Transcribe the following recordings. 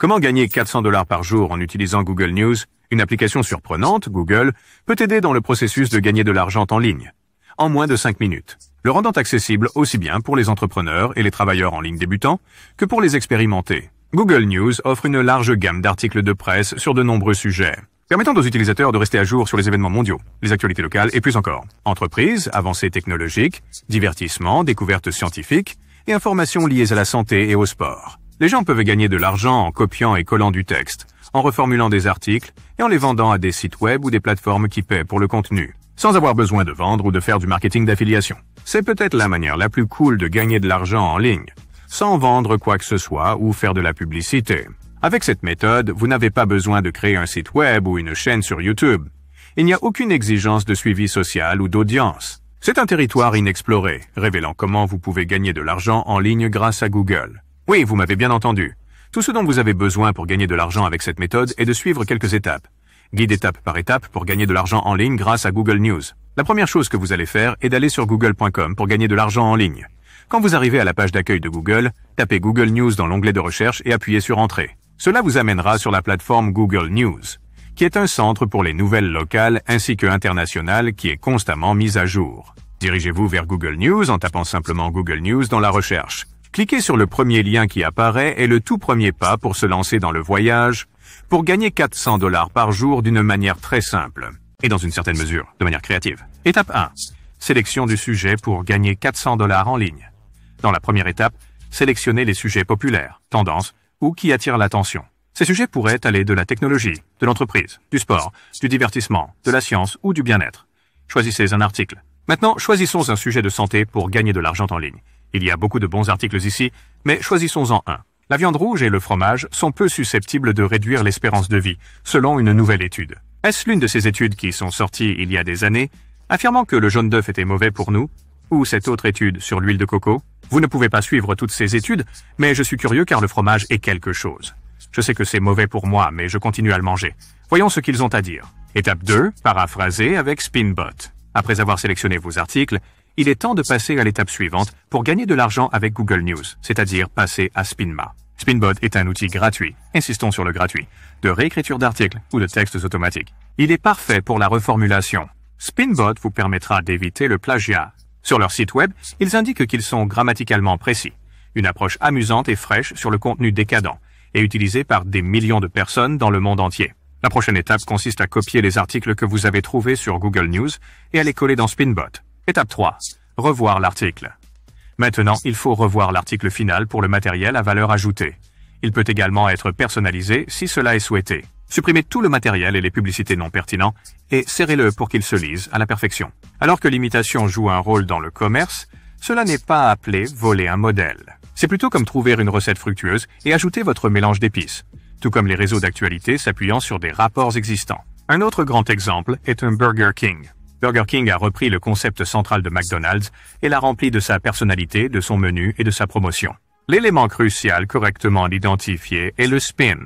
Comment gagner 400 dollars par jour en utilisant Google News Une application surprenante, Google, peut aider dans le processus de gagner de l'argent en ligne, en moins de 5 minutes, le rendant accessible aussi bien pour les entrepreneurs et les travailleurs en ligne débutants que pour les expérimentés. Google News offre une large gamme d'articles de presse sur de nombreux sujets, permettant aux utilisateurs de rester à jour sur les événements mondiaux, les actualités locales et plus encore. Entreprises, avancées technologiques, divertissements, découvertes scientifiques et informations liées à la santé et au sport. Les gens peuvent gagner de l'argent en copiant et collant du texte, en reformulant des articles et en les vendant à des sites web ou des plateformes qui paient pour le contenu, sans avoir besoin de vendre ou de faire du marketing d'affiliation. C'est peut-être la manière la plus cool de gagner de l'argent en ligne, sans vendre quoi que ce soit ou faire de la publicité. Avec cette méthode, vous n'avez pas besoin de créer un site web ou une chaîne sur YouTube. Il n'y a aucune exigence de suivi social ou d'audience. C'est un territoire inexploré, révélant comment vous pouvez gagner de l'argent en ligne grâce à Google. Oui, vous m'avez bien entendu. Tout ce dont vous avez besoin pour gagner de l'argent avec cette méthode est de suivre quelques étapes. Guide étape par étape pour gagner de l'argent en ligne grâce à Google News. La première chose que vous allez faire est d'aller sur google.com pour gagner de l'argent en ligne. Quand vous arrivez à la page d'accueil de Google, tapez Google News dans l'onglet de recherche et appuyez sur Entrée. Cela vous amènera sur la plateforme Google News, qui est un centre pour les nouvelles locales ainsi que internationales qui est constamment mise à jour. Dirigez-vous vers Google News en tapant simplement Google News dans la recherche. Cliquez sur le premier lien qui apparaît est le tout premier pas pour se lancer dans le voyage, pour gagner 400 dollars par jour d'une manière très simple, et dans une certaine mesure, de manière créative. Étape 1. Sélection du sujet pour gagner 400 dollars en ligne. Dans la première étape, sélectionnez les sujets populaires, tendances ou qui attirent l'attention. Ces sujets pourraient aller de la technologie, de l'entreprise, du sport, du divertissement, de la science ou du bien-être. Choisissez un article. Maintenant, choisissons un sujet de santé pour gagner de l'argent en ligne. Il y a beaucoup de bons articles ici, mais choisissons-en un. La viande rouge et le fromage sont peu susceptibles de réduire l'espérance de vie, selon une nouvelle étude. Est-ce l'une de ces études qui sont sorties il y a des années, affirmant que le jaune d'œuf était mauvais pour nous, ou cette autre étude sur l'huile de coco Vous ne pouvez pas suivre toutes ces études, mais je suis curieux car le fromage est quelque chose. Je sais que c'est mauvais pour moi, mais je continue à le manger. Voyons ce qu'ils ont à dire. Étape 2, paraphraser avec Spinbot. Après avoir sélectionné vos articles, il est temps de passer à l'étape suivante pour gagner de l'argent avec Google News, c'est-à-dire passer à Spinma. Spinbot est un outil gratuit, insistons sur le gratuit, de réécriture d'articles ou de textes automatiques. Il est parfait pour la reformulation. Spinbot vous permettra d'éviter le plagiat. Sur leur site web, ils indiquent qu'ils sont grammaticalement précis, une approche amusante et fraîche sur le contenu décadent, et utilisée par des millions de personnes dans le monde entier. La prochaine étape consiste à copier les articles que vous avez trouvés sur Google News et à les coller dans Spinbot. Étape 3. Revoir l'article. Maintenant, il faut revoir l'article final pour le matériel à valeur ajoutée. Il peut également être personnalisé si cela est souhaité. Supprimez tout le matériel et les publicités non pertinents et serrez-le pour qu'il se lise à la perfection. Alors que l'imitation joue un rôle dans le commerce, cela n'est pas appelé voler un modèle. C'est plutôt comme trouver une recette fructueuse et ajouter votre mélange d'épices, tout comme les réseaux d'actualité s'appuyant sur des rapports existants. Un autre grand exemple est un Burger King. Burger King a repris le concept central de McDonald's et l'a rempli de sa personnalité, de son menu et de sa promotion. L'élément crucial correctement identifié est le spin,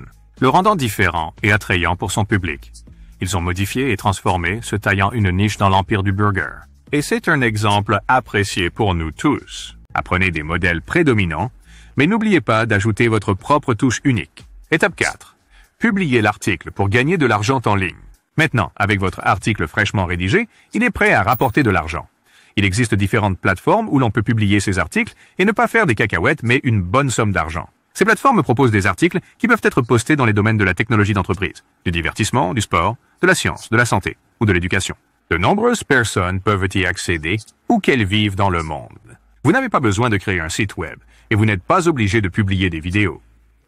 le rendant différent et attrayant pour son public. Ils ont modifié et transformé, se taillant une niche dans l'empire du burger. Et c'est un exemple apprécié pour nous tous. Apprenez des modèles prédominants, mais n'oubliez pas d'ajouter votre propre touche unique. Étape 4. Publiez l'article pour gagner de l'argent en ligne. Maintenant, avec votre article fraîchement rédigé, il est prêt à rapporter de l'argent. Il existe différentes plateformes où l'on peut publier ses articles et ne pas faire des cacahuètes, mais une bonne somme d'argent. Ces plateformes proposent des articles qui peuvent être postés dans les domaines de la technologie d'entreprise, du divertissement, du sport, de la science, de la santé ou de l'éducation. De nombreuses personnes peuvent y accéder où qu'elles vivent dans le monde. Vous n'avez pas besoin de créer un site web et vous n'êtes pas obligé de publier des vidéos.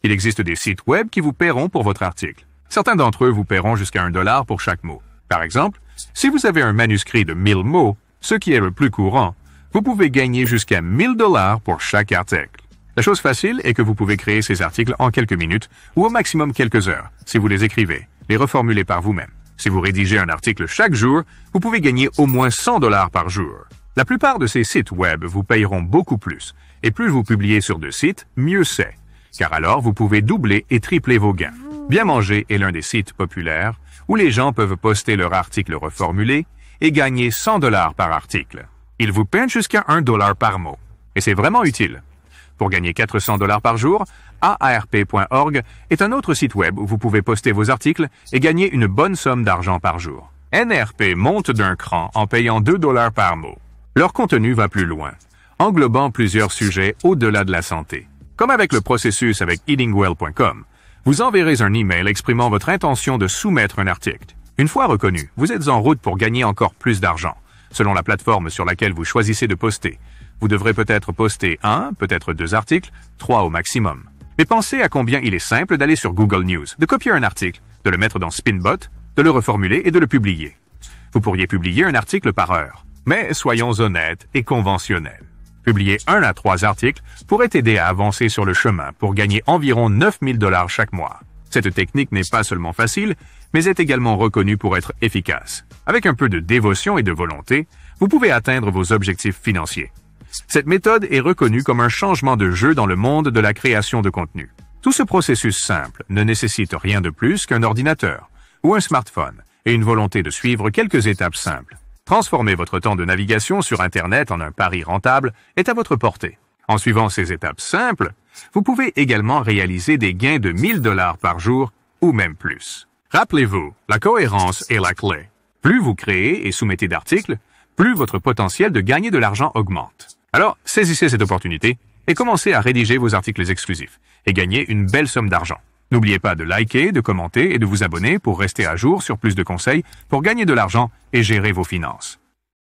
Il existe des sites web qui vous paieront pour votre article. Certains d'entre eux vous paieront jusqu'à un dollar pour chaque mot. Par exemple, si vous avez un manuscrit de 1000 mots, ce qui est le plus courant, vous pouvez gagner jusqu'à 1000 dollars pour chaque article. La chose facile est que vous pouvez créer ces articles en quelques minutes ou au maximum quelques heures, si vous les écrivez, les reformulez par vous-même. Si vous rédigez un article chaque jour, vous pouvez gagner au moins 100 dollars par jour. La plupart de ces sites web vous payeront beaucoup plus, et plus vous publiez sur deux sites, mieux c'est, car alors vous pouvez doubler et tripler vos gains. Bien manger est l'un des sites populaires où les gens peuvent poster leur article reformulé et gagner 100 dollars par article. Ils vous payent jusqu'à 1 dollar par mot. Et c'est vraiment utile. Pour gagner 400 dollars par jour, aarp.org est un autre site web où vous pouvez poster vos articles et gagner une bonne somme d'argent par jour. NRP monte d'un cran en payant 2 dollars par mot. Leur contenu va plus loin, englobant plusieurs sujets au-delà de la santé, comme avec le processus avec eatingwell.com vous enverrez un email exprimant votre intention de soumettre un article. Une fois reconnu, vous êtes en route pour gagner encore plus d'argent, selon la plateforme sur laquelle vous choisissez de poster. Vous devrez peut-être poster un, peut-être deux articles, trois au maximum. Mais pensez à combien il est simple d'aller sur Google News, de copier un article, de le mettre dans Spinbot, de le reformuler et de le publier. Vous pourriez publier un article par heure. Mais soyons honnêtes et conventionnels publier un à trois articles pourrait aider à avancer sur le chemin pour gagner environ 9000 dollars chaque mois. Cette technique n'est pas seulement facile, mais est également reconnue pour être efficace. Avec un peu de dévotion et de volonté, vous pouvez atteindre vos objectifs financiers. Cette méthode est reconnue comme un changement de jeu dans le monde de la création de contenu. Tout ce processus simple ne nécessite rien de plus qu'un ordinateur ou un smartphone et une volonté de suivre quelques étapes simples. Transformer votre temps de navigation sur Internet en un pari rentable est à votre portée. En suivant ces étapes simples, vous pouvez également réaliser des gains de 1000 dollars par jour ou même plus. Rappelez-vous, la cohérence est la clé. Plus vous créez et soumettez d'articles, plus votre potentiel de gagner de l'argent augmente. Alors, saisissez cette opportunité et commencez à rédiger vos articles exclusifs et gagnez une belle somme d'argent. N'oubliez pas de liker, de commenter et de vous abonner pour rester à jour sur plus de conseils, pour gagner de l'argent et gérer vos finances.